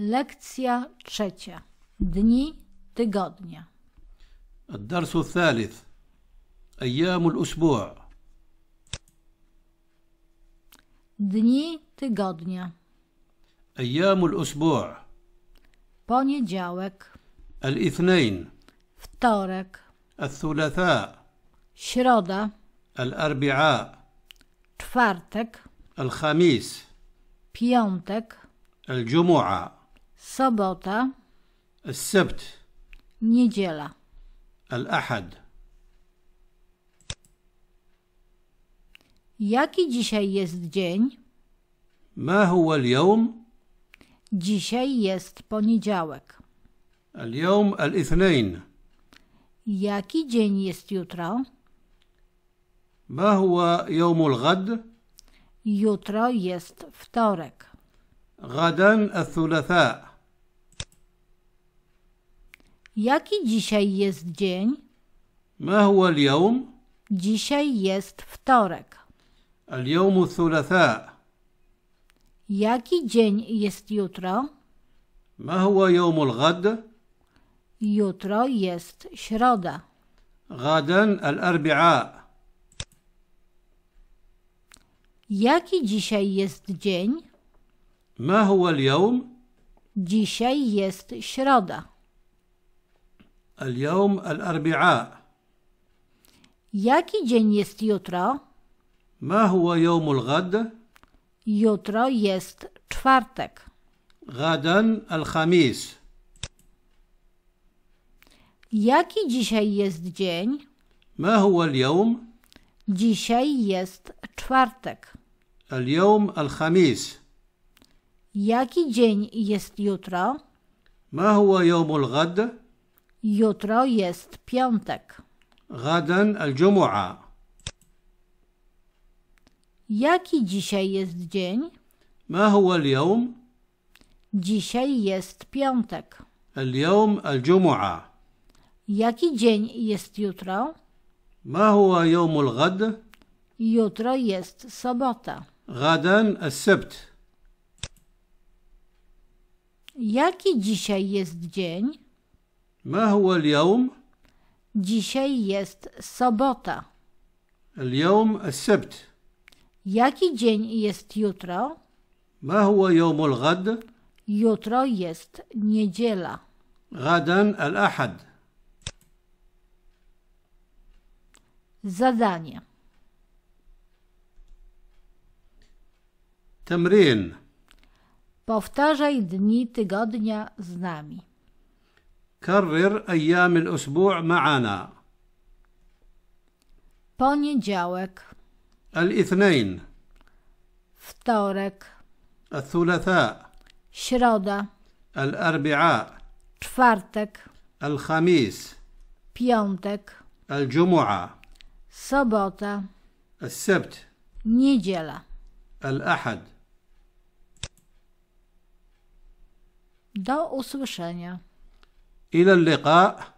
Lekcja trzecia. Dni tygodnia. الدرس الثالث أيام الأسبوع Dni tygodnia. أيام الأسبوع Poniedziałek, الاثنين wtorek, الثلاثاء środa, الأربعاء czwartek, الخميس piątek, الجمعة sobota, السبت niedziela, الأحد Jaki dzisiaj jest dzień? Ma هو اليوم؟ Dzisiaj jest poniedziałek. اليوم الاثنين Jaki dzień jest jutro? Ma هو يوم الغد؟ Jutro jest wtorek. غدا الثلاثاء Jaki dzisiaj jest dzień? Ma هو اليوم؟ Dzisiaj jest wtorek. اليوم الثلاثاء. Jaki dzień jest jutro? Ma هو يوم الغد؟ Jutro jest środa. غدا الأربعاء. Jaki dzisiaj jest dzień؟ Ma هو اليوم؟ Dzisiaj jest środa. اليوم الأربعاء ياكي جين يست يوترا؟ ما هو يوم الغد؟ يوترا يست تفارتك غدا الخميس ياكي جيشاي يست جين؟ ما هو اليوم؟ جيشاي يست تفارتك اليوم الخميس ياكي جين يست يوترا؟ ما هو يوم الغد؟ Jutro jest piątek. غدا الجمعة. Jaki dzisiaj jest dzień? ما هو اليوم؟ Dzisiaj jest piątek. اليوم الجمعة. Jaki dzień jest jutro? ما هو يوم الغد؟ Jutro jest sobota. غدا السبت. Jaki dzisiaj jest dzień? ما هو اليوم؟ Dzisiaj jest sobota. اليوم السبت. Jaki dzień jest jutro? ما هو يوم الغد؟ Jutro jest niedziela. غدا الأحد. Zadanie. تمرين. Powtarzaj dni tygodnia z nami. كرر أيام الأسبوع معنا poniedziałek الاثنين wtorek الثلاثاء środa الأربعاء czwartek الخميس piątek الجمعة sobota السبت niedziela الأحد Do usłyszenia. إلى اللقاء